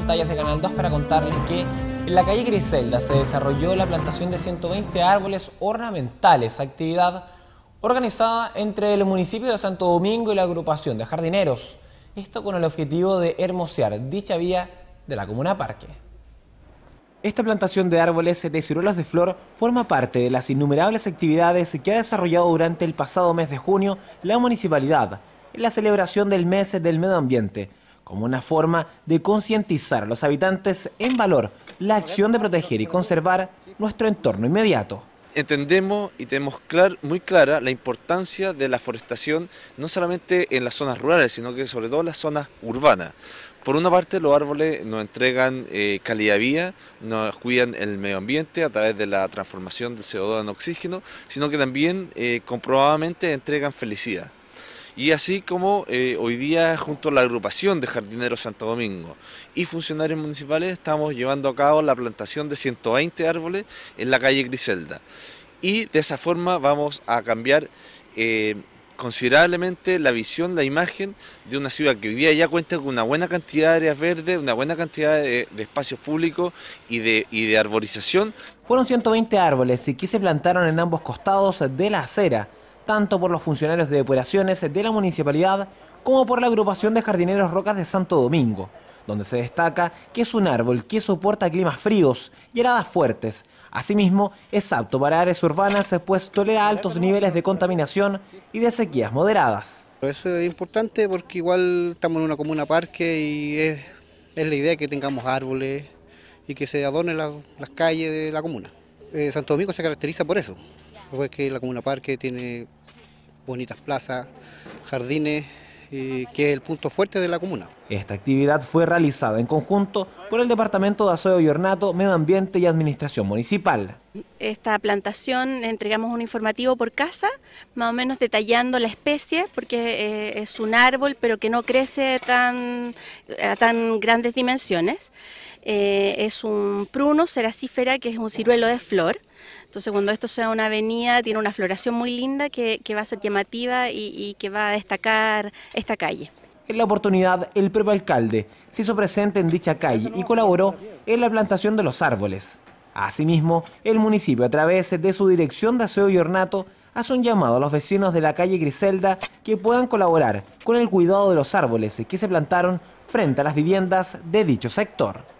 pantallas de Canal 2 para contarles que en la calle Griselda se desarrolló la plantación de 120 árboles ornamentales, actividad organizada entre el municipio de Santo Domingo y la agrupación de jardineros. Esto con el objetivo de hermosear dicha vía de la comuna Parque. Esta plantación de árboles de ciruelas de flor forma parte de las innumerables actividades que ha desarrollado durante el pasado mes de junio la municipalidad en la celebración del mes del medio ambiente, como una forma de concientizar a los habitantes en valor la acción de proteger y conservar nuestro entorno inmediato. Entendemos y tenemos muy clara la importancia de la forestación no solamente en las zonas rurales, sino que sobre todo en las zonas urbanas. Por una parte, los árboles nos entregan eh, calidad de vida, nos cuidan el medio ambiente a través de la transformación del CO2 en oxígeno, sino que también eh, comprobadamente entregan felicidad y así como eh, hoy día junto a la agrupación de jardineros Santo Domingo y funcionarios municipales estamos llevando a cabo la plantación de 120 árboles en la calle Griselda y de esa forma vamos a cambiar eh, considerablemente la visión, la imagen de una ciudad que hoy día ya cuenta con una buena cantidad de áreas verdes, una buena cantidad de, espacios públicos y de, y de arborización. Fueron 120 árboles y que se plantaron en ambos costados de la acera tanto por los funcionarios de operaciones de la municipalidad como por la agrupación de jardineros Rocas de Santo Domingo, donde se destaca que es un árbol que soporta climas fríos y heladas fuertes. Asimismo, es apto para áreas urbanas, pues tolera altos niveles de contaminación y de sequías moderadas. Eso es importante porque igual estamos en una comuna parque y es, la idea que tengamos árboles y que se adornen las calles de la comuna. Eh, Santo Domingo se caracteriza por eso, porque la comuna parque tiene bonitas plazas, jardines, que es el punto fuerte de la comuna. Esta actividad fue realizada en conjunto por el Departamento de Aseo y Ornato, Medio Ambiente y Administración Municipal. Esta plantación entregamos un informativo por casa, más o menos detallando la especie, porque eh, es un árbol, pero que no crece tan, a tan grandes dimensiones. Eh, es un pruno, seracífera, que es un ciruelo de flor. Entonces cuando esto sea una avenida tiene una floración muy linda que, va a ser llamativa y, y que va a destacar esta calle. En la oportunidad, el propio alcalde se hizo presente en dicha calle y colaboró en la plantación de los árboles. Asimismo, el municipio, a través de su dirección de aseo y ornato, hace un llamado a los vecinos de la calle Griselda que puedan colaborar con el cuidado de los árboles que se plantaron frente a las viviendas de dicho sector.